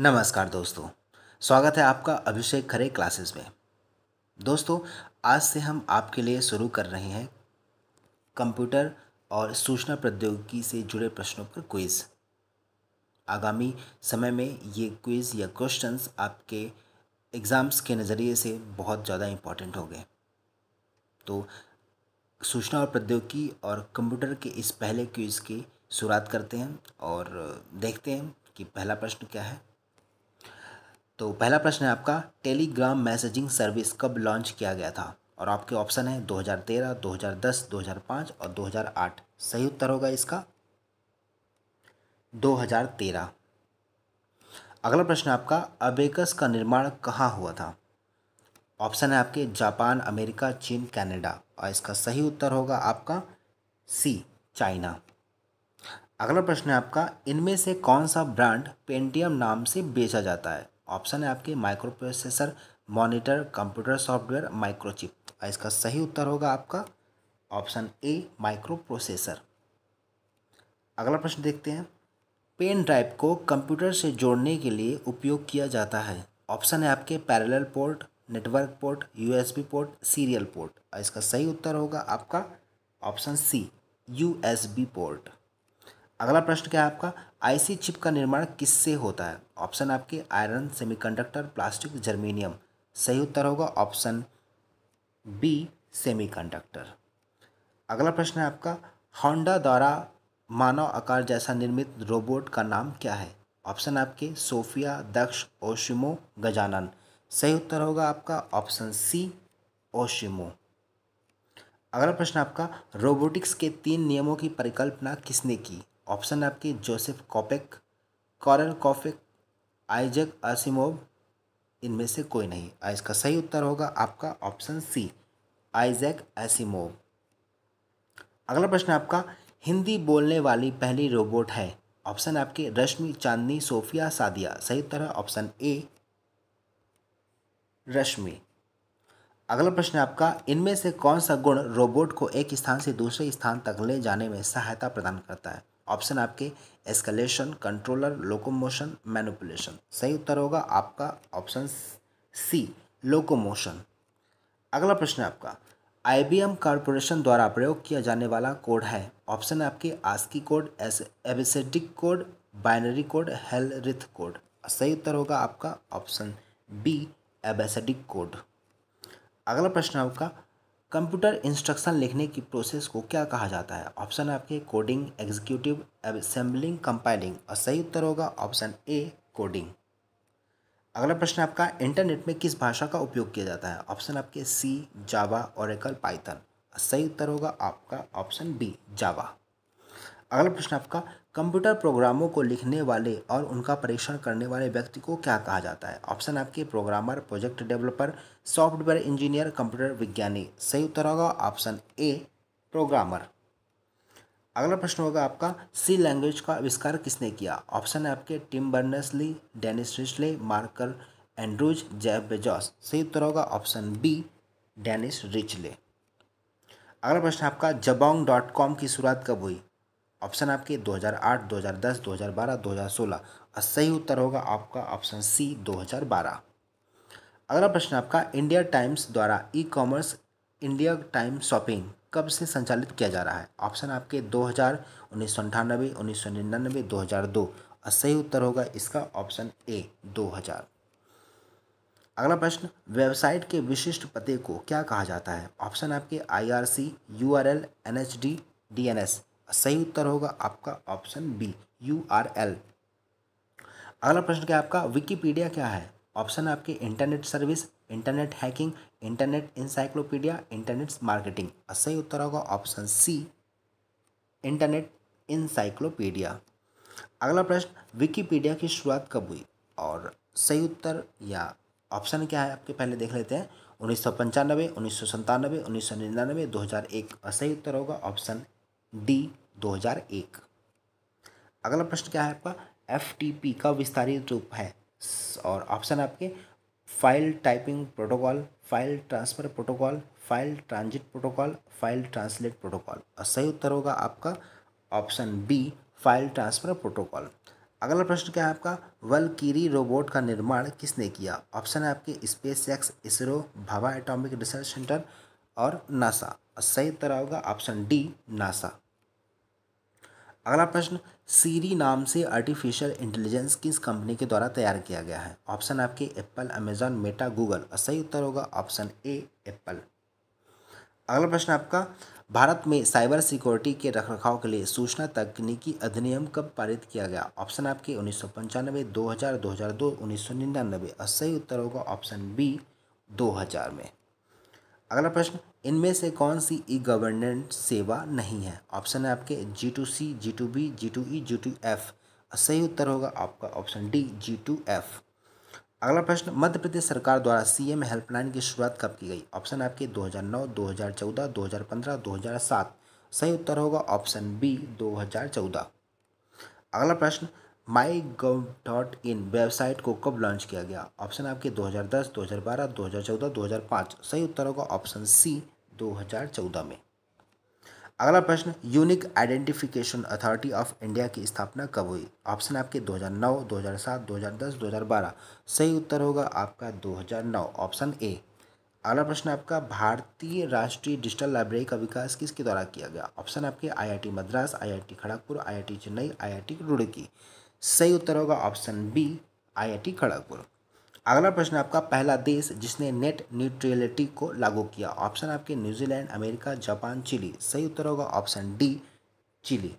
नमस्कार दोस्तों स्वागत है आपका अभिषेक खरे क्लासेस में दोस्तों आज से हम आपके लिए शुरू कर रहे हैं कंप्यूटर और सूचना प्रौद्योगिकी से जुड़े प्रश्नों पर क्विज़ आगामी समय में ये क्विज़ या क्वेश्चंस आपके एग्ज़ाम्स के नज़रिए से बहुत ज़्यादा इम्पॉर्टेंट हो गए तो सूचना और प्रौद्योगिकी और कंप्यूटर के इस पहले क्विज़ की शुरुआत करते हैं और देखते हैं कि पहला प्रश्न क्या है तो पहला प्रश्न है आपका टेलीग्राम मैसेजिंग सर्विस कब लॉन्च किया गया था और आपके ऑप्शन है 2013, 2010, 2005 और 2008 सही उत्तर होगा इसका 2013 अगला प्रश्न आपका अबेकस का निर्माण कहाँ हुआ था ऑप्शन है आपके जापान अमेरिका चीन कनाडा और इसका सही उत्तर होगा आपका सी चाइना अगला प्रश्न है आपका इनमें से कौन सा ब्रांड पेंटियम नाम से बेचा जाता है ऑप्शन है आपके microprocessor monitor computer software microchip इसका सही उत्तर होगा आपका ऑप्शन ए माइक्रो प्रोसेसर अगला प्रश्न देखते हैं पेन ड्राइव को कंप्यूटर से जोड़ने के लिए उपयोग किया जाता है ऑप्शन है आपके parallel port network port USB port serial port और इसका सही उत्तर होगा आपका ऑप्शन सी यूएसबी पोर्ट अगला प्रश्न क्या है आपका आईसी चिप का निर्माण किससे होता है ऑप्शन आपके आयरन सेमीकंडक्टर प्लास्टिक जर्मेनियम सही उत्तर होगा ऑप्शन बी सेमीकंडक्टर अगला प्रश्न है आपका होंडा द्वारा मानव आकार जैसा निर्मित रोबोट का नाम क्या है ऑप्शन आपके सोफिया दक्ष ओशिमो गजानन सही उत्तर होगा आपका ऑप्शन सी ओशिमो अगला प्रश्न आपका रोबोटिक्स के तीन नियमों की परिकल्पना किसने की ऑप्शन आपकी जोसेफ कॉपेक कॉरल कॉफिक आइजक आसिमोव इनमें से कोई नहीं इसका सही उत्तर होगा आपका ऑप्शन सी आइजैक एसिमोव अगला प्रश्न आपका हिंदी बोलने वाली पहली रोबोट है ऑप्शन आपके रश्मि चांदनी सोफिया सादिया सही उत्तर है ऑप्शन ए रश्मि अगला प्रश्न आपका इनमें से कौन सा गुण रोबोट को एक स्थान से दूसरे स्थान तक ले जाने में सहायता प्रदान करता है ऑप्शन आपके एस्केलेशन कंट्रोलर लोकोमोशन मैनुपुलेशन सही उत्तर होगा आपका ऑप्शन सी लोकोमोशन अगला प्रश्न है आपका आई बी एम द्वारा प्रयोग किया जाने वाला कोड है ऑप्शन है आपके आस्की कोड एस EBCDIC code binary code Hollerith code सही उत्तर होगा आपका ऑप्शन बी एबेसेडिक कोड अगला प्रश्न आपका कंप्यूटर इंस्ट्रक्शन लिखने की प्रोसेस को क्या कहा जाता है ऑप्शन आपके कोडिंग एग्जीक्यूटिव असेंबलिंग कंपाइलिंग और सही उत्तर होगा ऑप्शन ए कोडिंग अगला प्रश्न आपका इंटरनेट में किस भाषा का उपयोग किया जाता है ऑप्शन आपके सी जावा औरकल पाइथन सही उत्तर होगा आपका ऑप्शन बी जावा अगला प्रश्न आपका कंप्यूटर प्रोग्रामों को लिखने वाले और उनका परीक्षण करने वाले व्यक्ति को क्या कहा जाता है ऑप्शन आपके programmer project developer software engineer computer विज्ञानी सही उत्तर होगा ऑप्शन ए प्रोग्रामर अगला प्रश्न होगा आपका सी लैंग्वेज का आविष्कार किसने किया ऑप्शन है आपके Tim Berners Lee Dennis Ritchie Marc Andreessen Jeff Bezos सही उत्तर होगा ऑप्शन बी डेनिस रिचले अगला प्रश्न आपका जबोंग डॉट कॉम की शुरुआत कब हुई ऑप्शन आपके 2008, 2010, 2012, 2016 और सही उत्तर होगा आपका ऑप्शन सी 2012 अगला प्रश्न आपका इंडिया टाइम्स द्वारा E commerce India time shopping कब से संचालित किया जा रहा है ऑप्शन आपके 2000, उन्नीस सौ अंठानबे उन्नीस सौ निन्यानबे दो हज़ार दो और सही उत्तर होगा इसका ऑप्शन ए 2000 अगला प्रश्न वेबसाइट के विशिष्ट पते को क्या कहा जाता है ऑप्शन आपके I R C U R L N H D D N S सही उत्तर होगा आपका option B U R L अगला प्रश्न क्या आपका विकीपीडिया क्या है ऑप्शन आपके internet service internet hacking internet encyclopedia internet marketing सही उत्तर होगा ऑप्शन सी इंटरनेट इंसाइक्लोपीडिया अगला प्रश्न विकीपीडिया की शुरुआत कब हुई और सही उत्तर या ऑप्शन क्या है आपके पहले देख लेते हैं उन्नीस सौ पंचानबे उन्नीस सौ संतानबे उन्नीस सौ निन्यानवे दो हज़ार एक सही उत्तर होगा ऑप्शन डी 2001 अगला प्रश्न क्या है आपका एफ का विस्तारित रूप है और ऑप्शन आपके file typing protocol file transfer protocol file transit protocol file translate protocol और सही उत्तर होगा आपका option B file transfer protocol अगला प्रश्न क्या है आपका वल कीरी रोबोट का निर्माण किसने किया ऑप्शन है आपके Space X ISRO Bhabha atomic research centre और नासा सही उत्तर होगा ऑप्शन डी नासा अगला प्रश्न सीरी नाम से आर्टिफिशियल इंटेलिजेंस किस कंपनी के द्वारा तैयार किया गया है ऑप्शन आपके एप्पल अमेजॉन मेटा गूगल और सही उत्तर होगा ऑप्शन ए एप्पल अगला प्रश्न आपका भारत में साइबर सिक्योरिटी के रखरखाव के लिए सूचना तकनीकी अधिनियम कब पारित किया गया ऑप्शन आपके उन्नीस सौ पंचानवे दो हज़ार दो हज़ार दो उन्नीस सौ निन्यानवे और सही उत्तर होगा ऑप्शन बी दो हज़ार में अगला प्रश्न इनमें से कौन सी ई गवर्नेंट सेवा नहीं है ऑप्शन है आपके G two C G two B G two E G two F सही उत्तर होगा आपका option D G two F अगला प्रश्न मध्य प्रदेश सरकार द्वारा सीएम हेल्पलाइन की शुरुआत कब की गई ऑप्शन आपके 2009, 2014, 2015, 2007 सही उत्तर होगा ऑप्शन बी 2014 अगला प्रश्न माई गव डॉट इन वेबसाइट को कब लॉन्च किया गया ऑप्शन आपके 2010, 2012, 2014, 2005 सही उत्तर होगा ऑप्शन सी 2014 में अगला प्रश्न unique identification authority of India की स्थापना कब हुई ऑप्शन आपके 2009, 2007, 2010, 2012 सही उत्तर होगा आपका 2009 ऑप्शन ए अगला प्रश्न आपका भारतीय राष्ट्रीय डिजिटल लाइब्रेरी का विकास किसके द्वारा किया गया ऑप्शन आपके IIT Madras IIT Kharagpur IIT Chennai IIT Roorkee सही उत्तर होगा ऑप्शन बी आईआईटी खड़गपुर अगला प्रश्न आपका पहला देश जिसने नेट न्यूट्रलिटी को लागू किया ऑप्शन आपके न्यूजीलैंड अमेरिका जापान चिली सही उत्तर होगा ऑप्शन डी चिली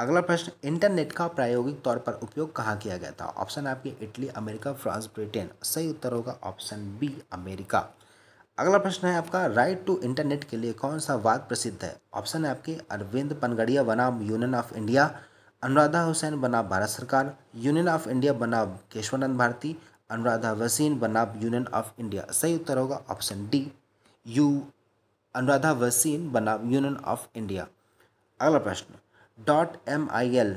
अगला प्रश्न इंटरनेट का प्रायोगिक तौर पर उपयोग कहाँ किया गया था ऑप्शन आपके इटली अमेरिका फ्रांस ब्रिटेन सही उत्तर होगा ऑप्शन बी अमेरिका अगला प्रश्न है आपका राइट टू इंटरनेट के लिए कौन सा वाद प्रसिद्ध है ऑप्शन है आपके अरविंद पनगड़िया बनाम union of India Anuradha Hussain बनाम भारत सरकार यूनियन ऑफ इंडिया बनाम केशवानंद भारती अनुराधा वसीन बनाम यूनियन ऑफ इंडिया सही उत्तर होगा ऑप्शन डी यू अनुराधा वसीन बनाम यूनियन ऑफ इंडिया अगला प्रश्न dot M I L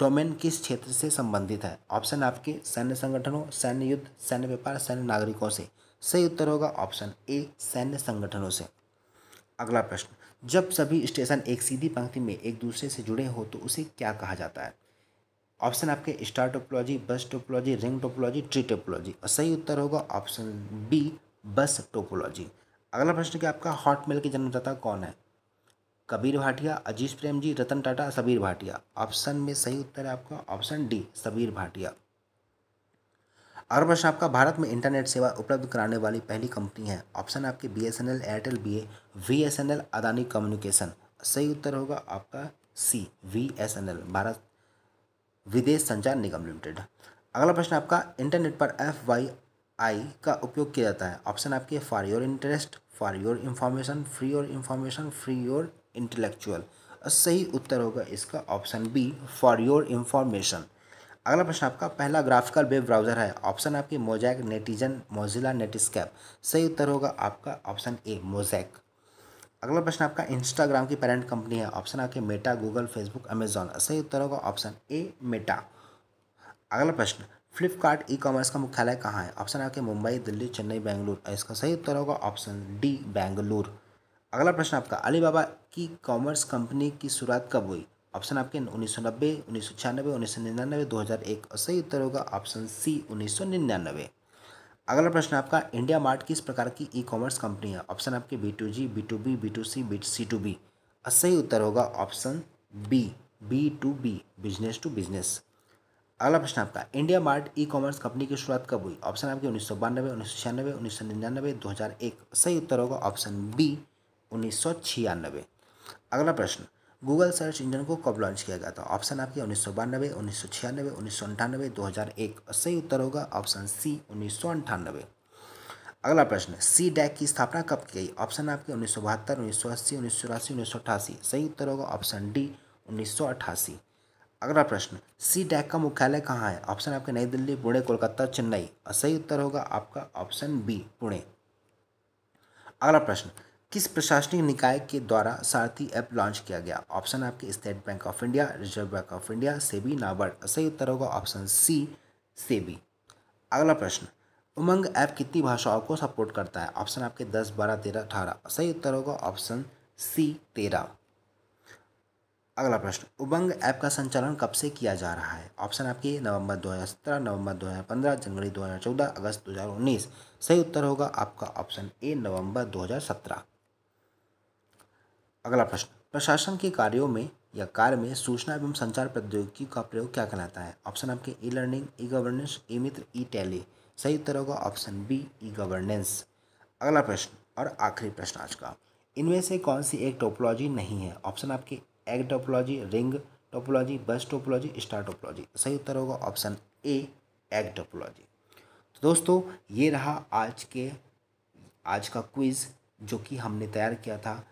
domain किस क्षेत्र से संबंधित है ऑप्शन आपके सैन्य संगठनों सैन्य युद्ध सैन्य व्यापार सैन्य नागरिकों से सही उत्तर होगा ऑप्शन ए सैन्य संगठनों से अगला प्रश्न जब सभी स्टेशन एक सीधी पंक्ति में एक दूसरे से जुड़े हों तो उसे क्या कहा जाता है ऑप्शन आपके star topology bus topology ring topology tree topology और सही उत्तर होगा ऑप्शन बी बस टोपोलॉजी अगला प्रश्न क्या आपका हॉटमेल के जन्मदाता कौन है कबीर भाटिया अजीज जी रतन टाटा सबीर भाटिया ऑप्शन में सही उत्तर है आपका ऑप्शन डी सबीर भाटिया अरबशाप का भारत में इंटरनेट सेवा उपलब्ध कराने वाली पहली कंपनी है ऑप्शन आपके B S N L Airtel B A V S N L Adani communication सही उत्तर होगा आपका C V S N L Bharat Videsh Sanchar निगम लिमिटेड अगला प्रश्न आपका इंटरनेट पर एफ वाई आई का उपयोग किया जाता है ऑप्शन आपके for your interest for your information free your information free your intellectual सही उत्तर होगा इसका option B for your information अगला प्रश्न आपका पहला ग्राफिकल वेब ब्राउजर है ऑप्शन आपके मोजैक नेटिजन मोजिला नेटस्कैप सही उत्तर होगा आपका ऑप्शन ए मोजैक अगला प्रश्न आपका इंस्टाग्राम की पेरेंट कंपनी है ऑप्शन आपके मेटा गूगल फेसबुक अमेजॉन सही उत्तर होगा ऑप्शन ए मेटा अगला प्रश्न फ्लिपकार्ट ई कॉमर्स का मुख्यालय कहाँ है ऑप्शन आपके मुंबई दिल्ली चेन्नई बेंगलुरु और इसका सही उत्तर होगा ऑप्शन डी बेंगलुरु अगला प्रश्न आपका अलीबाबा की कॉमर्स कंपनी की शुरुआत कब हुई ऑप्शन आपके उन्नीस सौ नब्बे उन्नीस सौ छियानबे उन्नीस सौ निन्यानवे दो हज़ार एक और सही उत्तर होगा ऑप्शन सी उन्नीस सौ निन्यानवे अगला प्रश्न आपका इंडिया मार्ट किस प्रकार की ई कॉमर्स कंपनी है ऑप्शन आपके B two G B two B B two C B C two B और सही उत्तर होगा option B B two B business to business अगला प्रश्न आपका India mart E commerce company की शुरुआत कब हुई ऑप्शन आपके उन्नीस सौ बानवे उन्नीस सौ छियानवे उन्नीस सौ निन्यानवे दो हज़ार एक सही उत्तर होगा ऑप्शन बी उन्नीस सौ छियानवे अगला प्रश्न गूगल सर्च इंजन को कब लॉन्च किया गया था ऑप्शन आपके उन्नीस सौ बानवे उन्नीस सौ छियानवे उन्नीस सौ अंठानवे दो हज़ार एक सही उत्तर होगा ऑप्शन सी उन्नीस सौ अंठानवे अगला प्रश्न सी डैक की स्थापना कब की गई ऑप्शन आपके उन्नीस सौ बहत्तर उन्नीस सौ अस्सी उन्नीस सौ चौरासी उन्नीस सौ अठासी सही उत्तर होगा ऑप्शन डी उन्नीस सौ अठासी अगला प्रश्न सी डैक का मुख्यालय कहाँ है ऑप्शन आपके नई दिल्ली पुणे कोलकाता चेन्नई सही उत्तर होगा आपका ऑप्शन बी पुणे अगला प्रश्न किस प्रशासनिक निकाय के द्वारा सारथी ऐप लॉन्च किया गया ऑप्शन आपके State Bank of India Reserve Bank of India SEBI NABARD सही उत्तर होगा ऑप्शन सी सेबी अगला प्रश्न उमंग ऐप कितनी भाषाओं को सपोर्ट करता है ऑप्शन आपके दस बारह तेरह अठारह सही उत्तर होगा ऑप्शन सी तेरह अगला प्रश्न उमंग ऐप का संचालन कब से किया जा रहा है ऑप्शन आपके नवंबर 2017, नवंबर 2015, जनवरी 2014, अगस्त 2019 सही उत्तर होगा आपका ऑप्शन ए नवंबर 2017 अगला प्रश्न प्रशासन के कार्यों में या कार्य में सूचना एवं संचार प्रौद्योगिकी का प्रयोग क्या कहलाता है ऑप्शन आपके E learning E governance E Mitra E tally सही उत्तर होगा ऑप्शन बी ई गवर्नेंस अगला प्रश्न और आखिरी प्रश्न आज का इनमें से कौन सी एक टोपोलॉजी नहीं है ऑप्शन आपके एग topology ring topology bus topology star topology सही उत्तर होगा ऑप्शन ए एग टोपोलॉजी तो दोस्तों ये रहा आज के आज का क्विज़ जो कि हमने तैयार किया था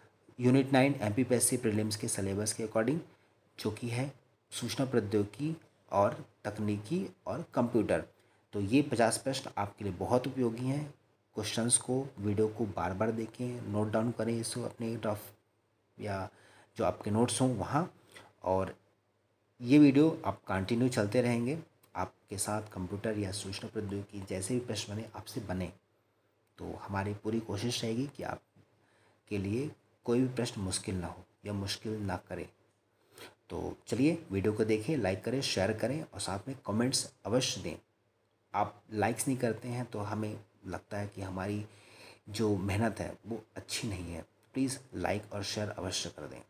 unit nine M P prelims के सिलेबस के अकॉर्डिंग जो कि है सूचना प्रौद्योगिकी और तकनीकी और कंप्यूटर तो ये पचास प्रश्न आपके लिए बहुत उपयोगी हैं क्वेश्चंस को वीडियो को बार बार देखें नोट डाउन करें इसको अपने रफ या जो आपके नोट्स हों वहाँ और ये वीडियो आप कंटिन्यू चलते रहेंगे आपके साथ कंप्यूटर या सूचना प्रौद्योगिकी जैसे भी प्रश्न बने आपसे बने तो हमारी पूरी कोशिश रहेगी कि आप के लिए कोई भी प्रश्न मुश्किल ना हो या मुश्किल ना करे तो चलिए वीडियो को देखें लाइक करें शेयर करें और साथ में कमेंट्स अवश्य दें आप लाइक्स नहीं करते हैं तो हमें लगता है कि हमारी जो मेहनत है वो अच्छी नहीं है प्लीज़ लाइक और शेयर अवश्य कर दें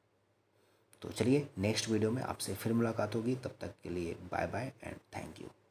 तो चलिए नेक्स्ट वीडियो में आपसे फिर मुलाकात होगी तब तक के लिए bye bye and thank you